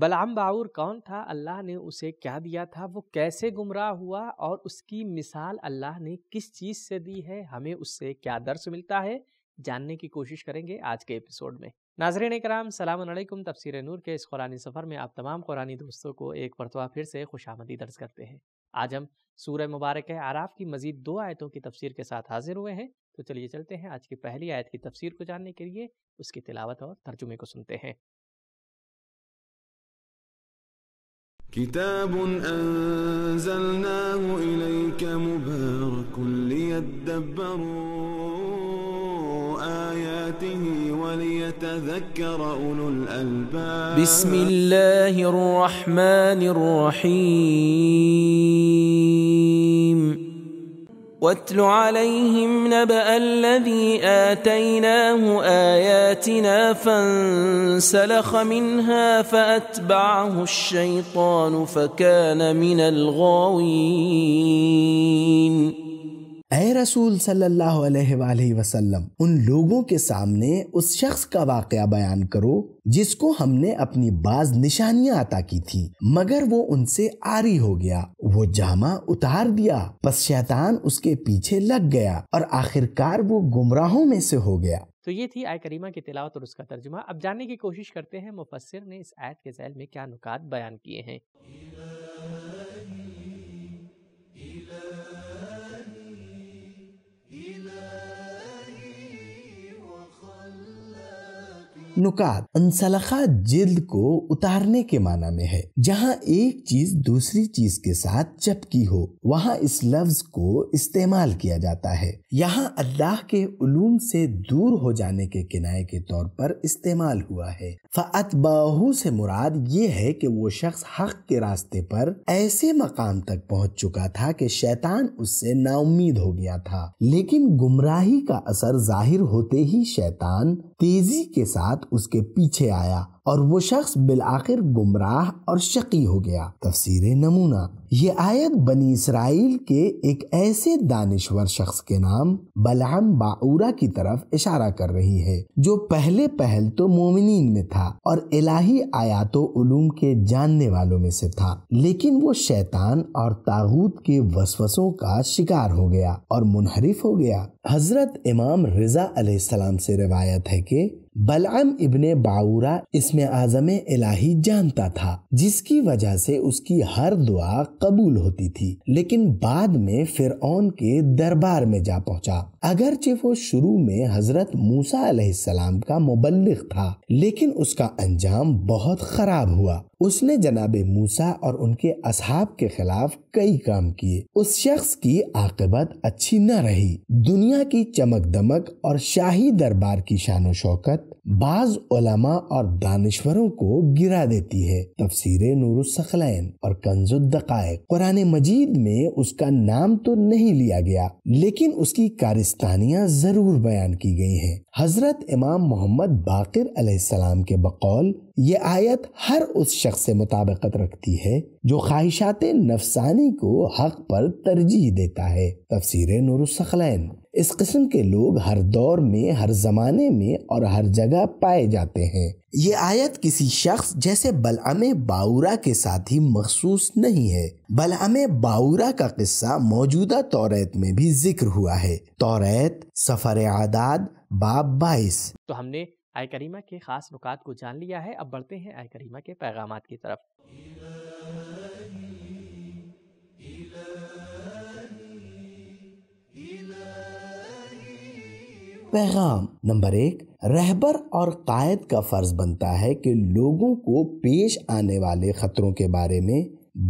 बलाम बाउर कौन था अल्लाह ने उसे क्या दिया था वो कैसे गुमराह हुआ और उसकी मिसाल अल्लाह ने किस चीज़ से दी है हमें उससे क्या दर्श मिलता है जानने की कोशिश करेंगे आज के एपिसोड में नाजरन कराम सलामकुम तफसर नूर के इस कुरानी सफ़र में आप तमाम कुरानी दोस्तों को एक मरतबा फिर से खुश आमदी दर्ज करते हैं आज हम सूर मुबारक आराफ की मजीद दो आयतों की तफसीर के साथ हाजिर हुए हैं तो चलिए चलते हैं आज की पहली आयत की तफसीर को जानने के लिए उसकी तिलावत और तर्जुमे को सुनते हैं كتاب أنزلناه إليك مبارك ليدبروا آياته وليتذكر أولو الألباب بسم الله الرحمن الرحيم واتل عليهم نبأ الذي آتيناه آياتنا فانسلخ منها فأتبعه الشيطان فكان من الغاوين ए रसूल सल्लल्लाहु अलैहि वसल्लम उन लोगों के सामने उस शख्स का वाक़ बयान करो जिसको हमने अपनी बाज निशानियां अता की थी मगर वो उनसे आरी हो गया वो जामा उतार दिया बस शैतान उसके पीछे लग गया और आखिरकार वो गुमराहों में से हो गया तो ये थी आय करीमा की तिलावत और उसका तर्जुमा अब जानने की कोशिश करते हैं मुफसर ने इस आयत के जैल में क्या नुकात बयान किए हैं नुकात अनसलखा जिल्द को उतारने के माना में है जहाँ एक चीज दूसरी चीज के साथ चपकी हो वहाँ इस लफ्ज को इस्तेमाल किया जाता है यहाँ अल्लाह के उलूम से दूर हो जाने के किनारे के तौर पर इस्तेमाल हुआ है बाहू से मुराद ये है कि वो शख्स हक के रास्ते पर ऐसे मकाम तक पहुंच चुका था कि शैतान उससे नाउमीद हो गया था लेकिन गुमराही का असर जाहिर होते ही शैतान तेजी के साथ उसके पीछे आया और वो शख्स बिल आखिर गुमराह और शकी हो गया तफसीर नमूना ये आयत बनी इसराइल के एक ऐसे दानश्वर शख्स के नाम बलाम बाऊरा की तरफ इशारा कर रही है जो पहले पहल तो मोमिन में था और इलाही आयातो उलूम के जानने वालों में से था लेकिन वो शैतान और ताबूत के वसवसों का शिकार हो गया और मुनहरिफ हो गया हजरत इमाम रजा सलाम से रिवायत है कि बलाम इबन बाउरा इसमें आजम इलाही जानता था जिसकी वजह से उसकी हर दुआ कबूल होती थी लेकिन बाद में फिर के दरबार में जा पहुंचा अगरचे वो शुरू में हजरत मूसा अलैहिस्सलाम का मुबलग था लेकिन उसका अंजाम बहुत खराब हुआ उसने जनाब मूसा और उनके असहाब के खिलाफ कई काम किए उस शख्स की आकबत अच्छी न रही दुनिया की चमक दमक और शाही दरबार की शान शौकत बाजा और दानश्वरों को गिरा देती है तफसीर नूरसखलैन और कंजुद्दकायक कुरान मजीद में उसका नाम तो नहीं लिया गया लेकिन उसकी कारिस्तानियाँ जरूर बयान की गई हैं हजरत इमाम मोहम्मद बाकर के बकौल ये आयत हर उस शख्स से मुताबिकत रखती है जो ख्वाहिशात नफसानी को हक पर तरजीह देता है तफसर नूरसखलैन इस किस्म के लोग हर दौर में हर ज़माने में और हर जगह पाए जाते हैं ये आयत किसी शख्स जैसे बलअम बाउरा के साथ ही मखसूस नहीं है बलअम बाउरा का किस्सा मौजूदा तौरत में भी जिक्र हुआ है तोरेत सफ़र आदाद बाब बाईस तो हमने आय करीमा के खास नुकात को जान लिया है अब बढ़ते हैं आय करीमा के पैगाम की तरफ पैगाम नंबर एक रहबर और कायद का फर्ज बनता है कि लोगों को पेश आने वाले खतरों के बारे में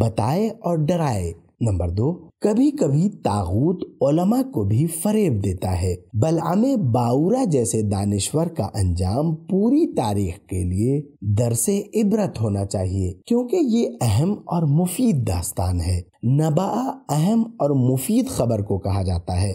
बताए और डराए नंबर दो कभी कभी तागूत ओलमा को भी फरेब देता है बलआम बाउरा जैसे दानश्वर का अंजाम पूरी तारीख के लिए दर से इबरत होना चाहिए क्योंकि ये अहम और मुफीद दास्तान है नबा अहम और मुफीद खबर को कहा जाता है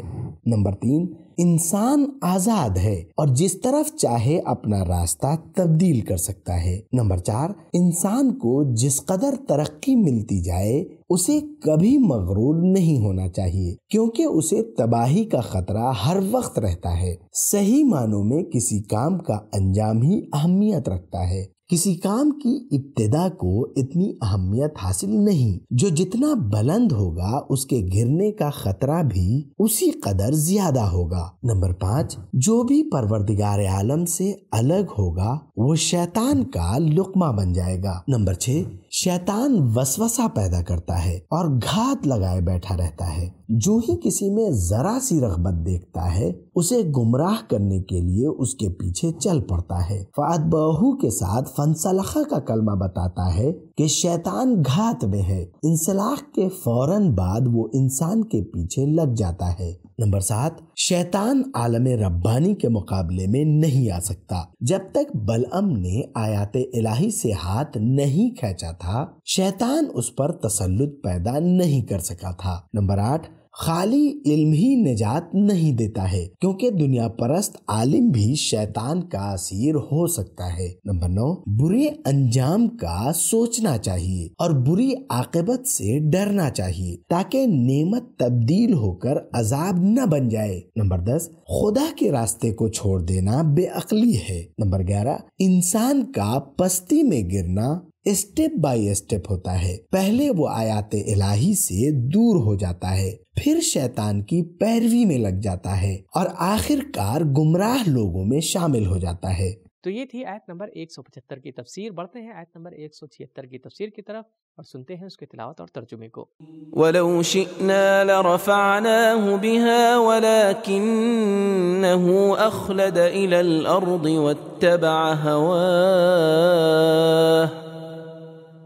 नंबर तीन इंसान आजाद है और जिस तरफ चाहे अपना रास्ता तब्दील कर सकता है नंबर चार इंसान को जिस कदर तरक्की मिलती जाए उसे कभी मगरूर नहीं होना चाहिए क्योंकि उसे तबाही का खतरा हर वक्त रहता है सही मानों में किसी काम का अंजाम ही अहमियत रखता है किसी काम की इब्तदा को इतनी अहमियत हासिल नहीं जो जितना बुलंद होगा उसके गिरने का खतरा भी उसी कदर ज्यादा होगा नंबर पाँच जो भी परवरदिगार आलम से अलग होगा वो शैतान का लुकमा बन जाएगा नंबर छः शैतान वसवसा पैदा करता है और घात लगाए बैठा रहता है जो ही किसी में जरा सी रगबत देखता है उसे गुमराह करने के लिए उसके पीछे चल पड़ता है फात बहू के साथ फनसलखा का कलमा बताता है कि शैतान घात में है इंसलाख के फौरन बाद वो इंसान के पीछे लग जाता है नंबर सात शैतान आलम रब्बानी के मुकाबले में नहीं आ सकता जब तक बलअम ने आयात इलाही से हाथ नहीं खेचा था शैतान उस पर तसल्लुत पैदा नहीं कर सका था नंबर आठ खाली इल्म ही निजात नहीं देता है क्योंकि दुनिया परस्त आलिम भी शैतान का असीर हो सकता है नंबर नौ बुरे अंजाम का सोचना चाहिए और बुरी आकबत से डरना चाहिए ताकि नेमत तब्दील होकर अजाब न बन जाए नंबर दस खुदा के रास्ते को छोड़ देना बेअली है नंबर ग्यारह इंसान का पस्ती में गिरना स्टेप बाय स्टेप होता है पहले वो आयात इलाही से दूर हो जाता है फिर शैतान की पैरवी में लग जाता है और आखिरकार गुमराह लोगों में शामिल हो जाता है तो ये थी आयत नंबर 175 की तफसीर बढ़ते हैं आयत नंबर 176 की तफसीर की तरफ और सुनते हैं उसके तिलावत और तर्जुमे को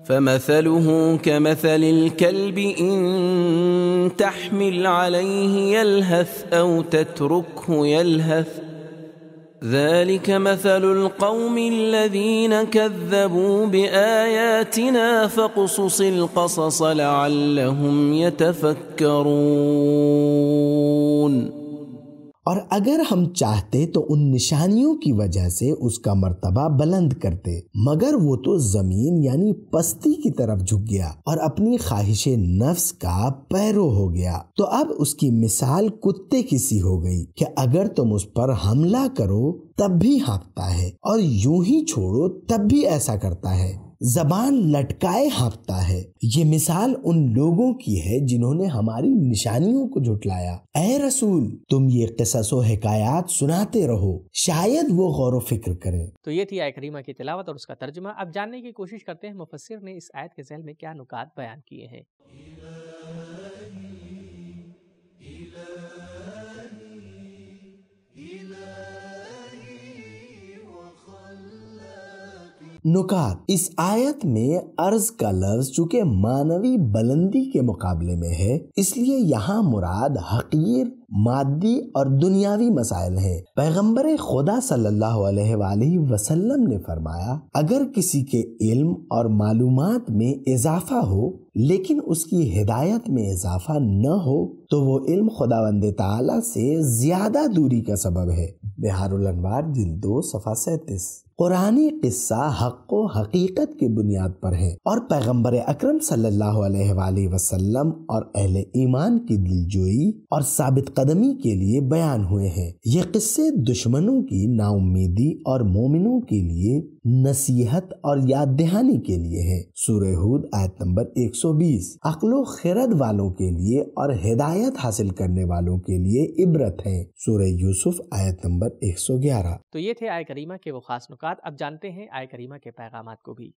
فمثله كمثل الكلب إن تحمل عليه يلهث أو تتركه يلهث ذلك مثل القوم الذين كذبوا بآياتنا فاقصص القصص لعلهم يتفكرون और अगर हम चाहते तो उन निशानियों की वजह से उसका मर्तबा बुलंद करते मगर वो तो जमीन यानी पस्ती की तरफ झुक गया और अपनी ख्वाहिश नफ्स का पैरो हो गया तो अब उसकी मिसाल कुत्ते की सी हो गई कि अगर तुम उस पर हमला करो तब भी हाँकता है और यूं ही छोड़ो तब भी ऐसा करता है जबान लटकाए हाँपता है ये मिसाल उन लोगों की है जिन्होंने हमारी निशानियों को झुटलाया ए रसूल तुम ये कससो हकायात सुनाते रहो शायद वो गौर व फिक्र करे तो ये थी आय करीमा की तिलावत और उसका तर्जुमा अब जानने की कोशिश करते हैं मुफसर ने इस आयत के जहल में क्या नुकात बयान किए हैं नुकात इस आयत में अर्ज का लफ्ज चूंकि मानवी बुलंदी के मुकाबले में है इसलिए यहाँ मुराद हकीर मादी और दुनियावी मसाइल हैं पैगम्बर खुदा सल्लल्लाहु अलैहि वसल्लम ने फरमाया अगर किसी के इल्म और मालूम में इजाफा हो लेकिन उसकी हिदायत में इजाफा न हो तो वो इल्म खुदावंद ताला से ज्यादा दूरी का सबब है बिहार जिल दो सफ़ा सैतीस कुरानी किस्सा हक व हकीकत की बुनियाद पर है और पैगम्बर अक्रम सल्ला वसलम वसल्लम और अहल ईमान की दिलजोई और साबित कदमी के लिए बयान हुए हैं ये किस्से दुश्मनों की नाउमीदी और मोमिनों के लिए नसीहत और याद दहानी के लिए है सूर्य आयत नंबर 120 अकलो खिरद वालों के लिए और हिदायत हासिल करने वालों के लिए इबरत है सूर्य यूसुफ आयत नंबर 111 तो ये थे आय करीमा के वो खास नुकात अब जानते हैं आय करीमा के पैगाम को भी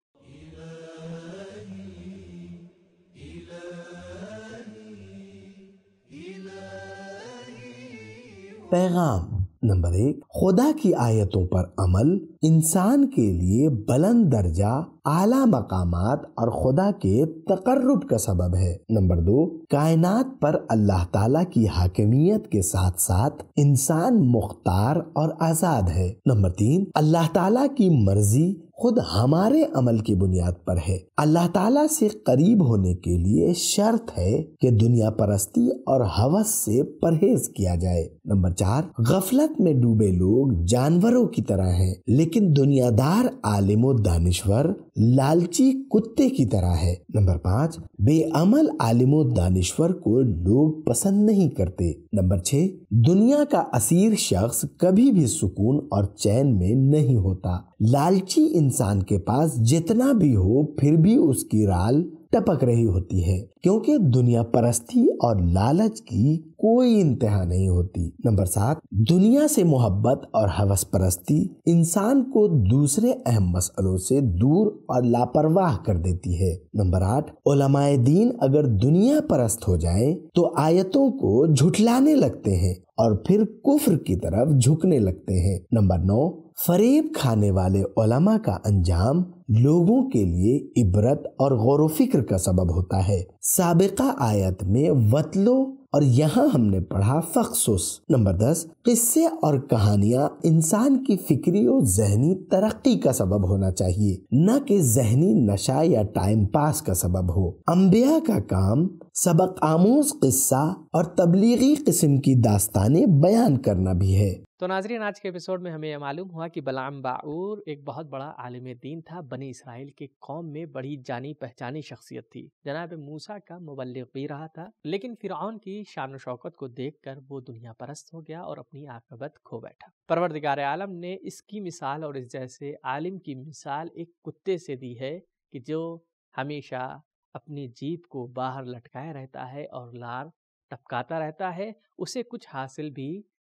पैगाम नंबर एक खुदा की आयतों पर अमल इंसान के लिए बुलंद दर्जा आला मकाम और खुदा के तकर्रब का सबब है नंबर दो कायनात पर अल्लाह ताला की हाकमियत के साथ साथ इंसान मुख्तार और आज़ाद है नंबर तीन अल्लाह ताला की मर्जी खुद हमारे अमल की बुनियाद पर है अल्लाह ताला से करीब होने के लिए शर्त है कि दुनिया परस्ती और हवस से परहेज किया जाए नंबर चार गफलत में डूबे लोग जानवरों की तरह हैं, लेकिन दुनियादार आलिम दानिश्वर लालची कुत्ते की तरह है नंबर पाँच बेअमल आलिम दानिश्वर को लोग पसंद नहीं करते नंबर छह दुनिया का असीर शख्स कभी भी सुकून और चैन में नहीं होता लालची इन इंसान के पास जितना भी हो फिर भी उसकी राल टपक रही होती है क्योंकि दुनिया परस्ती और लालच की कोई इंतहा नहीं होती नंबर सात दुनिया से मोहब्बत और हवस परस्ती इंसान को दूसरे अहम मसलों से दूर और लापरवाह कर देती है नंबर आठ ओलमाए दीन अगर दुनिया परस्त हो जाए तो आयतों को झुठलाने लगते हैं और फिर कुफर की तरफ झुकने लगते हैं नंबर नौ फरेब खाने वाले ओलमा का अंजाम लोगों के लिए इबरत और गौर फिक्र का सबब होता है सबका आयत में वतलो और यहाँ हमने पढ़ा फखसुस नंबर दस किस्से और कहानियाँ इंसान की फिक्री और जहनी तरक्की का सबब होना चाहिए न कि जहनी नशा या टाइम पास का सबब हो अम्बिया का काम सबक आमोज किस्सा और तबलीगी किस्म की दास्तानें बयान करना भी है तो नाजरीन आज के एपिसोड में हमें यह मालूम हुआ कि बलाम बाऊर एक बहुत बड़ा आलिम दीन था बनी इसराइल के कौम में बड़ी जानी पहचानी शख्सियत थी जनाब मूसा का मुबलग भी रहा था लेकिन फिर की शान शौकत को देख कर वो दुनिया परस्त हो गया और अपनी आकबत खो बैठा परवरदिगार आलम ने इसकी मिसाल और इस जैसे आलिम की मिसाल एक कुत्ते से दी है कि जो हमेशा अपनी जीप को बाहर लटकाए रहता है और लार टपकाता रहता है उसे कुछ हासिल भी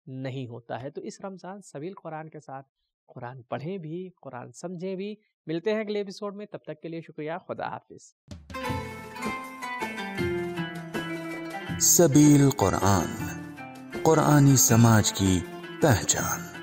नहीं होता है तो इस रमज़ान सबील कुरान के साथ कुरान पढ़ें भी कुरान समझें भी मिलते हैं अगले एपिसोड में तब तक के लिए शुक्रिया खुदा हाफिज सबील कुरान कुरानी समाज की पहचान